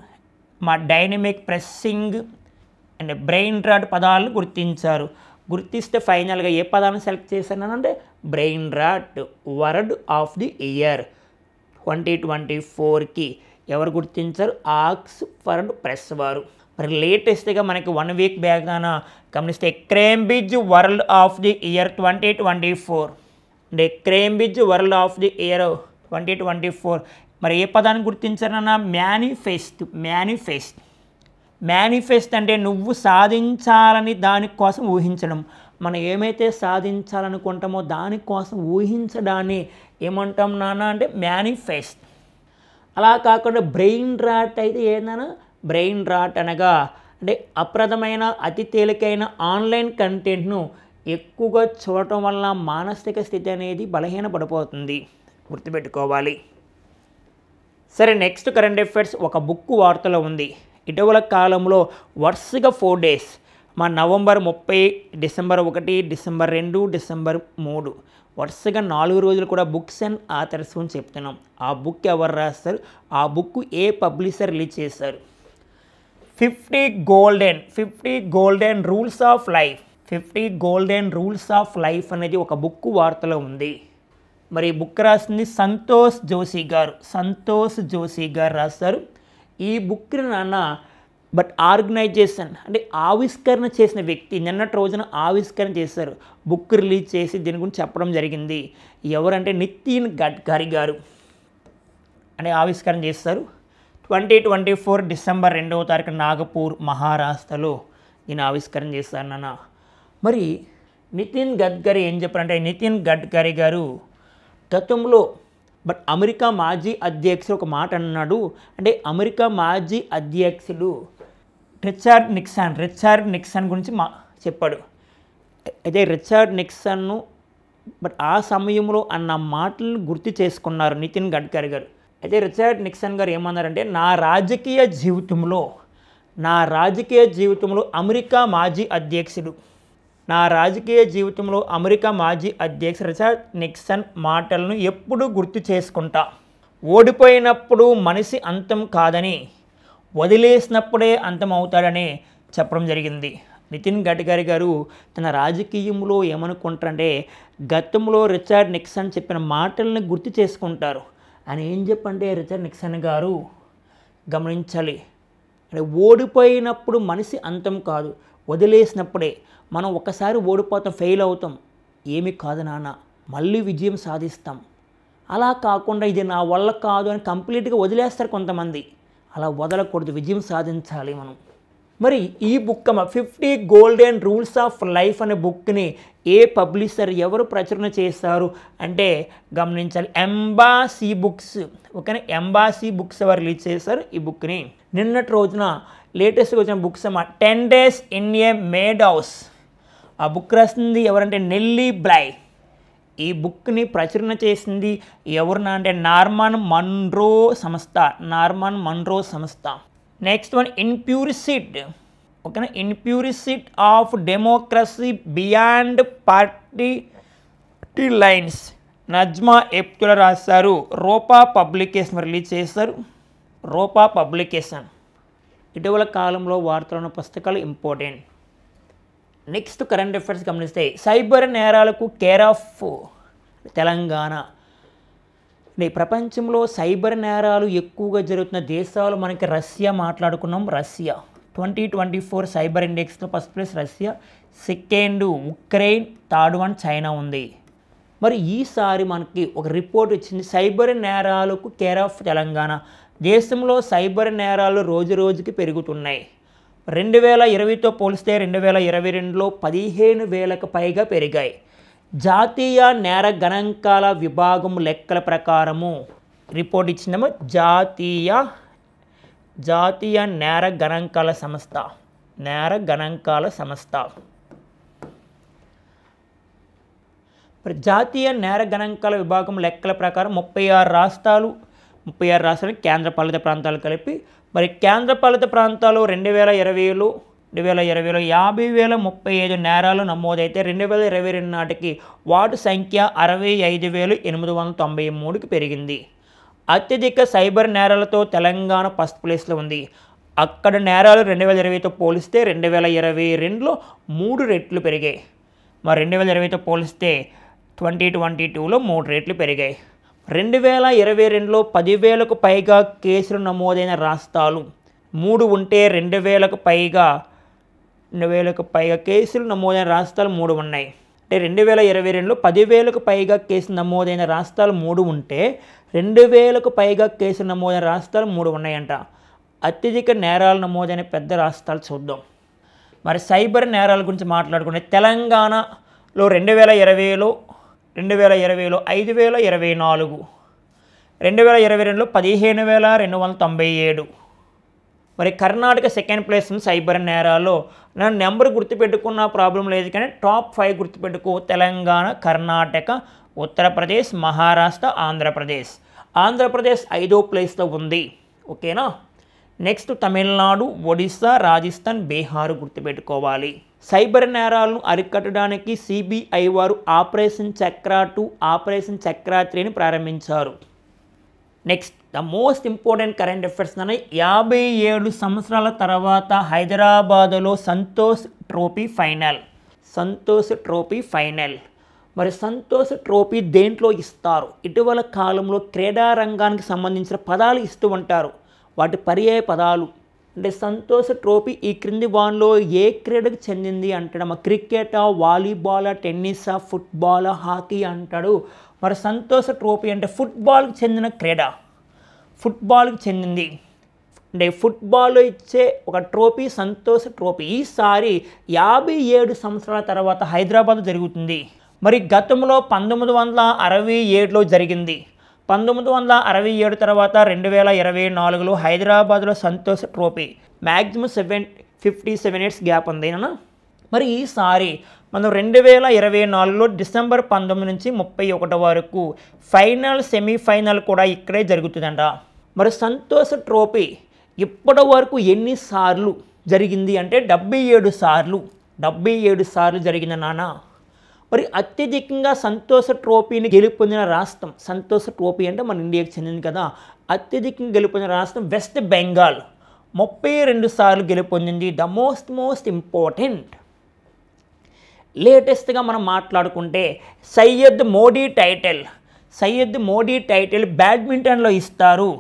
మా dynamic pricing and brain rot పదాలను గుర్తించారు గుర్తిస్తే ఫైనల్గా ఏ పదాన్ని సెలెక్ట్ చేశానంటే అంటే brain rot world of the year twenty twenty ఫోర్కి ఎవరు గుర్తించారు ఆక్స్ ఫర్డ్ ప్రెస్ వారు మరి లేటెస్ట్గా మనకి వన్ వీక్ బ్యాక్గాన గమనిస్తే Cambridge world of the year twenty twenty four అంటే Cambridge world of the year twenty twenty four మరి ఏ పదాన్ని గుర్తించారన్నా మేనిఫెస్ట్ మేనిఫెస్ట్ మేనిఫెస్ట్ అంటే నువ్వు సాధించాలని దానికోసం ఊహించడం మనం ఏమైతే సాధించాలనుకుంటామో దానికోసం ఊహించడాన్ని ఏమంటాం నాన్న అంటే మేనిఫెస్ట్ అలా కాకుండా బ్రెయిన్ రాట్ అయితే ఏందన్నా బ్రెయిన్ రాట్ అనగా అంటే అప్రదమైన అతి తేలికైన ఆన్లైన్ కంటెంట్ను ఎక్కువగా చూడటం వల్ల మానసిక స్థితి అనేది బలహీనపడిపోతుంది గుర్తుపెట్టుకోవాలి సరే నెక్స్ట్ కరెంట్ అఫైర్స్ ఒక బుక్ వార్తలో ఉంది ఇటీవల కాలంలో వరుసగా ఫోర్ డేస్ మా నవంబర్ ముప్పై డిసెంబర్ ఒకటి డిసెంబర్ రెండు డిసెంబర్ మూడు వరుసగా నాలుగు రోజులు కూడా బుక్స్ అండ్ ఆథర్స్ అని చెప్తున్నాం ఆ బుక్ ఎవరు రాస్తారు ఆ బుక్ ఏ పబ్లిషర్ రిలీజ్ చేశారు fifty golden fifty golden rules of life fifty golden rules of life అనేది ఒక బుక్ వార్తలో ఉంది మరి బుక్ రాసింది సంతోష్ జోషి గారు సంతోష్ జోషి గారు రాస్తారు ఈ బుక్ని నాన్న బట్ ఆర్గనైజేషన్ అంటే ఆవిష్కరణ చేసిన వ్యక్తి నిన్నటి రోజున ఆవిష్కరణ చేశారు బుక్ రిలీజ్ చేసి దీని గురించి చెప్పడం జరిగింది ఎవరంటే నితిన్ గడ్కరీ గారు అనే ఆవిష్కరణ చేస్తారు ట్వంటీ ట్వంటీ ఫోర్ డిసెంబర్ రెండవ తారీఖు నాగపూర్ మహారాష్ట్రలో నేను ఆవిష్కరణ చేస్తారు నాన్న మరి నితిన్ గడ్కరీ ఏం చెప్పారంటే నితిన్ గడ్కరీ గారు గతంలో బట్ అమెరికా మాజీ అధ్యక్షుడు ఒక మాట అన్నాడు అంటే అమెరికా మాజీ అధ్యక్షుడు రిచర్డ్ నిక్సన్ రిచర్డ్ నిక్సన్ గురించి మా చెప్పాడు అయితే రిచర్డ్ నిక్సన్ను బట్ ఆ సమయంలో అన్న మాటలను గుర్తు చేసుకున్నారు నితిన్ గడ్కరీ గారు అయితే రిచర్డ్ నిక్సన్ గారు ఏమన్నారంటే నా రాజకీయ జీవితంలో నా రాజకీయ జీవితంలో అమెరికా మాజీ అధ్యక్షుడు నా రాజకీయ జీవితంలో అమెరికా మాజీ అధ్యక్ష రిచర్డ్ నిక్సన్ మాటలను ఎప్పుడూ గుర్తు చేసుకుంటా ఓడిపోయినప్పుడు మనిషి అంతం కాదని వదిలేసినప్పుడే అంతమవుతాడని చెప్పడం జరిగింది నితిన్ గడ్కరీ గారు తన రాజకీయంలో ఏమనుకుంటారంటే గతంలో రిచర్డ్ నిక్సన్ చెప్పిన మాటలను గుర్తు చేసుకుంటారు అని ఏం చెప్పంటే రిచర్డ్ నిక్సన్ గారు గమనించాలి అంటే ఓడిపోయినప్పుడు మనిషి అంతం కాదు వదిలేసినప్పుడే మనం ఒకసారి ఓడిపోతాం ఫెయిల్ అవుతాం ఏమి కాదు నాన్న మళ్ళీ విజయం సాధిస్తాం అలా కాకుండా ఇది నా వల్ల కాదు అని కంప్లీట్గా వదిలేస్తారు కొంతమంది అలా వదలకూడదు విజయం సాధించాలి మనం మరి ఈ book fifty golden rules of life అనే బుక్ని ఏ పబ్లిషర్ ఎవరు ప్రచురణ చేస్తారు అంటే గమనించాలి ఎంబాసీ బుక్స్ ఓకేనా ఎంబాసీ బుక్స్ ఎవరు రిలీజ్ చేశారు ఈ బుక్ని నిన్నటి రోజున లేటెస్ట్గా వచ్చిన బుక్స్ అమ్మ ten days in a mad house ఆ బుక్ రాసింది ఎవరంటే నెల్లీ బ్లై ఈ బుక్ని ప్రచురణ చేసింది ఎవరినా అంటే నార్మన్ మన్రో సంస్థ నార్మన్ మన్రో సంస్థ నెక్స్ట్ వన్ ఇన్ప్యూరిసిడ్ ఓకేనా in pursuit of democracy beyond party lines Najma Heptulla రాశారు రోపా పబ్లికేషన్ రిలీజ్ చేశారు రోపా పబ్లికేషన్ ఇటీవల కాలంలో వార్తలున్న పుస్తకాలు ఇంపార్టెంట్ నెక్స్ట్ కరెంట్ అఫైర్స్ గమనిస్తే సైబర్ నేరాలకు కేర్ ఆఫ్ తెలంగాణ ప్రపంచంలో సైబర్ నేరాలు ఎక్కువగా జరుగుతున్న దేశాలు మనకి రష్యా మాట్లాడుకున్నాం Russia twenty twenty four cyber ఇండెక్స్లో first place Russia second Ukraine third one China ఉంది మరి ఈసారి మనకి ఒక రిపోర్ట్ వచ్చింది సైబర్ నేరాలకు కేర్ ఆఫ్ తెలంగాణ దేశంలో సైబర్ నేరాలు రోజు రోజుకి పెరుగుతున్నాయి రెండు వేల ఇరవైతో పోలిస్తే రెండు వేల ఇరవై రెండులో పదిహేను వేలకు పైగా పెరిగాయి జాతీయ నేర గణాంకాల విభాగం లెక్కల ప్రకారము రిపోర్ట్ ఇచ్చినాము జాతీయ జాతీయ నేర గణాంకాల సంస్థ నేర గణాంకాల సంస్థ జాతీయ నేర గణాంకాల విభాగం లెక్కల ప్రకారం ముప్పై ఆరు రాష్ట్రాలు ముప్పై ఆరు రాష్ట్రాలు కేంద్రపాలిత ప్రాంతాలు కలిపి మరి కేంద్రపాలిత ప్రాంతాలు రెండు వేల ఇరవైలో రెండు వేల ఇరవైలో యాభై వేల ముప్పై ఐదు నేరాలు నమోదైతే రెండు వేల ఇరవై రెండు నాటికి వార్డు సంఖ్య అరవై ఐదు వేలు ఎనిమిది వందల తొంభై మూడుకి పెరిగింది అత్యధిక సైబర్ నేరాలతో తెలంగాణ ఫస్ట్ ప్లేస్లో ఉంది అక్కడ నేరాలు రెండు వేల ఇరవైతో పోలిస్తే రెండు వేల ఇరవై రెండులో మూడు రెట్లు పెరిగాయి మరి రెండు వేల ఇరవైతో పోలిస్తే ట్వంటీ ట్వంటీ టూలో మూడు రేట్లు పెరిగాయి రెండు వేల ఇరవై రెండులో పదివేలకు పైగా కేసులు నమోదైన రాష్ట్రాలు మూడు ఉంటే రెండు వేలకు పైగా రెండు వేలకు పైగా కేసులు నమోదైన రాష్ట్రాలు మూడు ఉన్నాయి అంటే రెండు వేల ఇరవై రెండులో పదివేలకు పైగా కేసులు నమోదైన రాష్ట్రాలు మూడు ఉంటే రెండు వేలకు పైగా కేసులు నమోదైన రాష్ట్రాలు మూడు ఉన్నాయంట అత్యధిక నేరాలు నమోదైన పెద్ద రాష్ట్రాలు చూద్దాం మరి సైబర్ నేరాల గురించి మాట్లాడుకుంటే తెలంగాణలో రెండు వేల ఇరవైలో రెండు వేల ఇరవైలో ఐదు వేల ఇరవై నాలుగు రెండు వేల ఇరవై రెండులో పదిహేను వేల రెండు వందల తొంభై ఏడు మరి కర్ణాటక సెకండ్ ప్లేస్ సైబర్ నేరాల్లో నా నెంబర్ గుర్తుపెట్టుకున్న ప్రాబ్లం లేదు కానీ టాప్ ఫైవ్ గుర్తుపెట్టుకో తెలంగాణ కర్ణాటక ఉత్తరప్రదేశ్ మహారాష్ట్ర ఆంధ్రప్రదేశ్ ఆంధ్రప్రదేశ్ ఐదో ప్లేస్లో ఉంది ఓకేనా నెక్స్ట్ తమిళనాడు ఒడిస్సా రాజస్థాన్ బీహార్ గుర్తుపెట్టుకోవాలి సైబర్ నేరాలను అరికట్టడానికి సిబిఐ వారు operation Chakra two operation Chakra త్రీని ప్రారంభించారు next the most important current affairs అనే యాభై ఏడు సంవత్సరాల తర్వాత హైదరాబాదులో Santosh trophy final Santosh trophy final మరి సంతోష్ ట్రోఫీ దేంట్లో ఇస్తారు ఇటీవల కాలంలో క్రీడారంగానికి సంబంధించిన పదాలు ఇస్తూ ఉంటారు వాటి పర్యాయ పదాలు అంటే సంతోష ట్రోఫీ ఈ క్రింది వాన్లో ఏ క్రీడకు చెందింది అంటాడు క్రికెటా వాలీబాలా టెన్నిసా ఫుట్బాలా హాకీ అంటాడు మరి సంతోష ట్రోఫీ అంటే ఫుట్బాల్కి చెందిన క్రీడ ఫుట్బాల్కి చెందింది అంటే ఫుట్బాల్లో ఇచ్చే ఒక ట్రోఫీ సంతోష ట్రోఫీ ఈసారి యాభై ఏడు సంవత్సరాల తర్వాత హైదరాబాద్ జరుగుతుంది మరి గతంలో పంతొమ్మిది వందల అరవై ఏడులో జరిగింది పంతొమ్మిది వందల అరవై ఏడు తర్వాత రెండు వేల ఇరవై నాలుగులో హైదరాబాద్లో Santosh trophy maximum seven fifty seven years gap ఉంది నేను మరి ఈసారి మనం రెండు వేల ఇరవై నాలుగులో డిసెంబర్ పంతొమ్మిది నుంచి ముప్పై ఒకటి వరకు ఫైనల్ సెమీఫైనల్ కూడా ఇక్కడే జరుగుతుందంట మరి సంతోష్ ట్రోఫీ ఇప్పటి వరకు ఎన్నిసార్లు జరిగింది అంటే డెబ్బై ఏడు సార్లు డెబ్బై ఏడు సార్లు జరిగింది నానా మరి అత్యధికంగా సంతోష ట్రోఫీని గెలుపొందిన రాష్ట్రం సంతోష ట్రోఫీ అంటే మన ఇండియాకి చెందింది కదా అత్యధికంగా గెలుపొందిన రాష్ట్రం వెస్ట్ బెంగాల్ ముప్పై రెండు సార్లు గెలుపొందింది ద మోస్ట్ మోస్ట్ ఇంపార్టెంట్ లేటెస్ట్గా మనం మాట్లాడుకుంటే సయ్యద్ మోడీ టైటిల్ సయ్యద్ మోడీ టైటిల్ బ్యాడ్మింటన్లో ఇస్తారు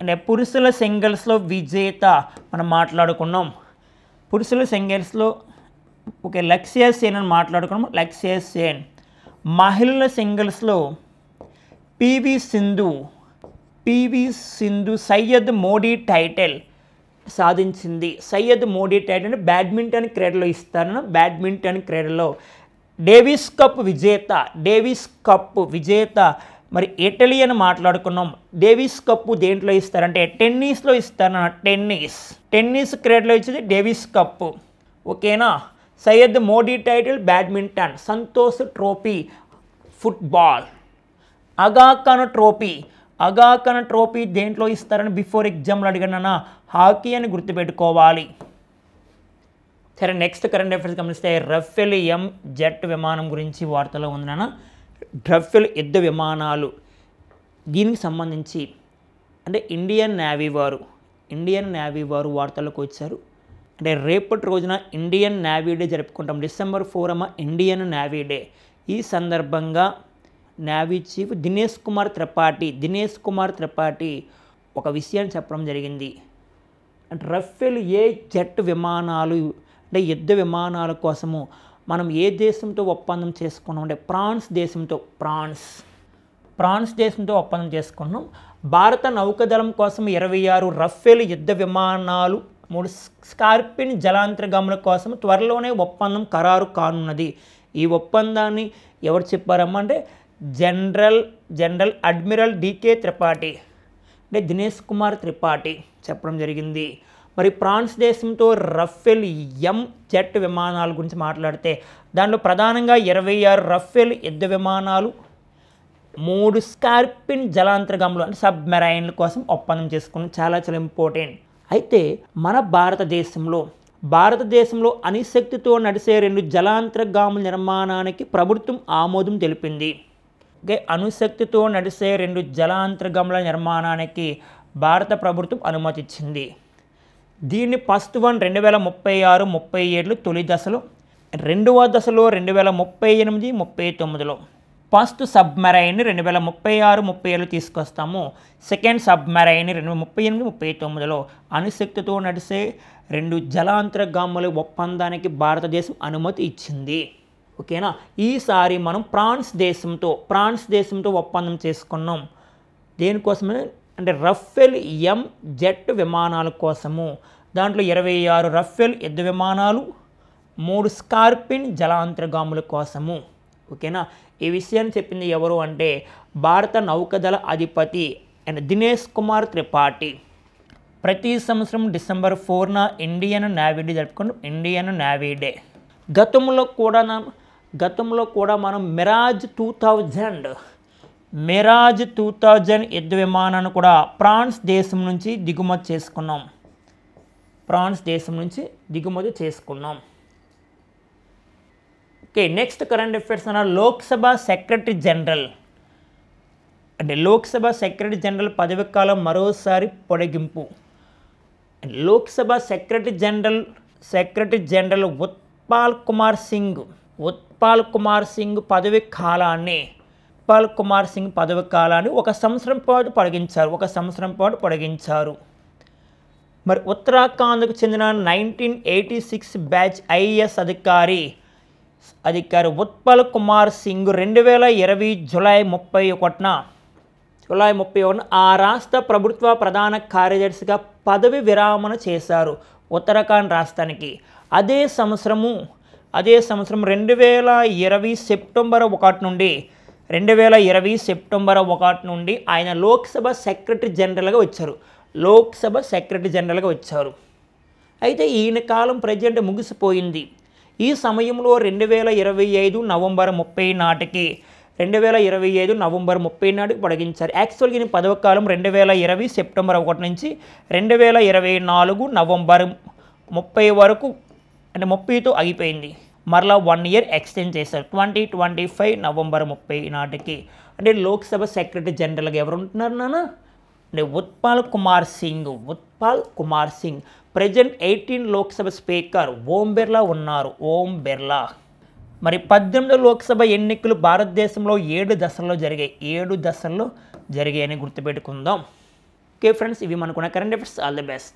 అంటే పురుషుల సింగిల్స్లో విజేత మనం మాట్లాడుకున్నాం పురుషుల సింగిల్స్లో ఓకే లక్ష్యా సేన్ అని మాట్లాడుకున్నాము లక్ష్యా సేన్ మహిళల సింగిల్స్లో PV Sindhu PV Sindhu Syed Modi title సాధించింది సయ్యద్ మోడీ టైటిల్ బ్యాడ్మింటన్ క్రీడలో ఇస్తారని బ్యాడ్మింటన్ క్రీడలో డేవిస్ కప్ విజేత డేవిస్ కప్ విజేత మరి ఇటలీ అని మాట్లాడుకున్నాం డేవిస్ కప్పు దేంట్లో ఇస్తారంటే టెన్నిస్లో ఇస్తారన్న టెన్నిస్ టెన్నిస్ క్రీడలో ఇచ్చేది డేవిస్ కప్పు ఓకేనా Syed Modi title badminton Santosh trophy football Aga Khan trophy Aga Khan trophy దేంట్లో ఇస్తారని బిఫోర్ ఎగ్జామ్లో అడిగిన హాకీ అని గుర్తుపెట్టుకోవాలి సరే నెక్స్ట్ కరెంట్ అఫైర్స్ గమనిస్తే రఫెల్ ఎం జెట్ విమానం గురించి వార్తలో ఉంది నాన్న రఫెల్ యుద్ధ విమానాలు దీనికి సంబంధించి అంటే ఇండియన్ నేవీ వారు ఇండియన్ నేవీ వారు వార్తలకు వచ్చారు అంటే రేపటి రోజున ఇండియన్ నేవీ డే జరుపుకుంటాం డిసెంబర్ ఫోర్ అమ్మ ఇండియన్ నేవీ డే ఈ సందర్భంగా నేవీ చీఫ్ దినేష్ కుమార్ త్రిపాఠి దినేష్ కుమార్ త్రిపాఠి ఒక విషయాన్ని చెప్పడం జరిగింది అంటే రఫేల్ ఏ జెట్ విమానాలు అంటే యుద్ధ విమానాల కోసము మనం ఏ దేశంతో ఒప్పందం చేసుకున్నాం అంటే ఫ్రాన్స్ దేశంతో ఫ్రాన్స్ ఫ్రాన్స్ దేశంతో ఒప్పందం చేసుకున్నాం భారత నౌకదళం కోసం ఇరవై ఆరు రఫేల్ యుద్ధ విమానాలు మూడు స్కార్పిన్ జలాంతర్గముల కోసం త్వరలోనే ఒప్పందం ఖరారు కానున్నది ఈ ఒప్పందాన్ని ఎవరు చెప్పారమ్మా అంటే general general admiral DK Tripathi అంటే దినేష్ కుమార్ త్రిపాఠి చెప్పడం జరిగింది మరి ఫ్రాన్స్ దేశంతో రఫెల్ ఎం జెట్ విమానాల గురించి మాట్లాడితే దాంట్లో ప్రధానంగా ఇరవై ఆరు రఫెల్ యుద్ధ విమానాలు మూడు స్కార్పిన్ జలాంతర్గములు అంటే సబ్మెరైన్ల కోసం ఒప్పందం చేసుకుని చాలా చాలా ఇంపార్టెంట్ అయితే మన భారతదేశంలో భారతదేశంలో అనిశక్తితో నడిసే రెండు జలాంతర్గాముల నిర్మాణానికి ప్రభుత్వం ఆమోదం తెలిపింది ఓకే అణుశక్తితో నడిసే రెండు జలాంతర్గముల నిర్మాణానికి భారత ప్రభుత్వం అనుమతిచ్చింది దీన్ని ఫస్ట్ వన్ రెండు వేల ముప్పై ఆరు ముప్పై ఏడులో తొలి దశలో రెండవ దశలో రెండు వేల ముప్పై ఎనిమిది ముప్పై తొమ్మిదిలో ఫస్ట్ సబ్మెరైన్ రెండు వేల ముప్పై ఆరు ముప్పై ఏళ్ళు తీసుకొస్తాము సెకండ్ సబ్మెరైన్ రెండు వేల ముప్పై ఎనిమిది ముప్పై తొమ్మిదిలో అణుశక్తితో నడిచే రెండు జలాంతరగాముల ఒప్పందానికి భారతదేశం అనుమతి ఇచ్చింది ఓకేనా ఈసారి మనం ఫ్రాన్స్ దేశంతో ఫ్రాన్స్ దేశంతో ఒప్పందం చేసుకున్నాం దేనికోసమే అంటే రఫెల్ ఎం జెట్ విమానాల కోసము దాంట్లో ఇరవై ఆరు రఫెల్ యుద్ధ విమానాలు మూడు స్కార్పిన్ జలాంతర్గాముల కోసము ఓకేనా ఈ విషయాన్ని చెప్పింది ఎవరు అంటే భారత నౌకదళ అధిపతి అండ్ దినేష్ కుమార్ త్రిపాఠి ప్రతి సంవత్సరం డిసెంబర్ ఫోర్న ఇండియన్ నావీ డే జరుపుకుంటాం ఇండియన్ నావీ డే గతంలో కూడా గతంలో కూడా మనం Mirage two thousand Mirage two thousand యుద్ధ విమానాన్ని కూడా ఫ్రాన్స్ దేశం నుంచి దిగుమతి చేసుకున్నాం ఫ్రాన్స్ దేశం నుంచి దిగుమతి చేసుకున్నాం ఓకే నెక్స్ట్ కరెంట్ affairs అన్న లోక్సభ సెక్రటరీ జనరల్ అంటే లోక్సభ సెక్రటరీ జనరల్ పదవి కాలం మరోసారి పొడిగింపు Lok Sabha secretary general secretary general Utpal Kumar Singh Utpal Kumar Singh పదవి కాలాన్ని ఉత్పాల్ కుమార్ సింగ్ పదవి కాలాన్ని ఒక సంవత్సరం పాటు పొడిగించారు ఒక సంవత్సరం పాటు పొడిగించారు మరి ఉత్తరాఖండ్కు చెందిన nineteen eighty six batch IAS అధికారి అధికారి ఉత్పల్ కుమార్ సింగ్ రెండు వేల ఇరవై జులై ముప్పై ఒకటిన జులై ముప్పై ఒకటిన ఆ రాష్ట్ర ప్రభుత్వ ప్రధాన కార్యదర్శిగా పదవి విరామణ చేశారు ఉత్తరాఖండ్ రాష్ట్రానికి అదే సంవత్సరము అదే సంవత్సరం రెండు వేల ఇరవై సెప్టెంబర్ ఒకటి నుండి రెండు వేల ఇరవై సెప్టెంబర్ ఒకటి నుండి ఆయన లోక్సభ సెక్రటరీ జనరల్గా వచ్చారు లోక్సభ సెక్రటరీ జనరల్గా వచ్చారు అయితే ఈయన కాలం ప్రజెంట్ ముగిసిపోయింది ఈ సమయంలో రెండు వేల ఇరవై ఐదు నవంబర్ ముప్పై నాటికి రెండు వేల ఇరవై ఐదు నవంబర్ ముప్పై నాటికి పొడిగించారు యాక్చువల్గా ఈయన పదవ కాలం రెండు వేల ఇరవై సెప్టెంబర్ ఒకటి నుంచి రెండు వేల ఇరవై నాలుగు నవంబర్ ముప్పై వరకు అంటే ముప్పైతో ఆగిపోయింది మరలా వన్ ఇయర్ ఎక్స్టెండ్ చేశారు ట్వంటీ ట్వంటీ ఫైవ్ నవంబర్ ముప్పై నాటికి అంటే లోక్సభ సెక్రటరీ జనరల్గా ఎవరు ఉంటున్నారు నాన్న అంటే Utpal Kumar Singh Utpal Kumar Singh present eighteen Lok Sabha speaker Om Birla ఉన్నారు ఓం బిర్లా మరి పద్దెనిమిది లోక్సభ ఎన్నికలు భారతదేశంలో ఏడు దశల్లో జరిగాయి ఏడు దశల్లో జరిగాయని గుర్తుపెట్టుకుందాం ఓకే ఫ్రెండ్స్ ఇవి మనకున్న current affairs all the best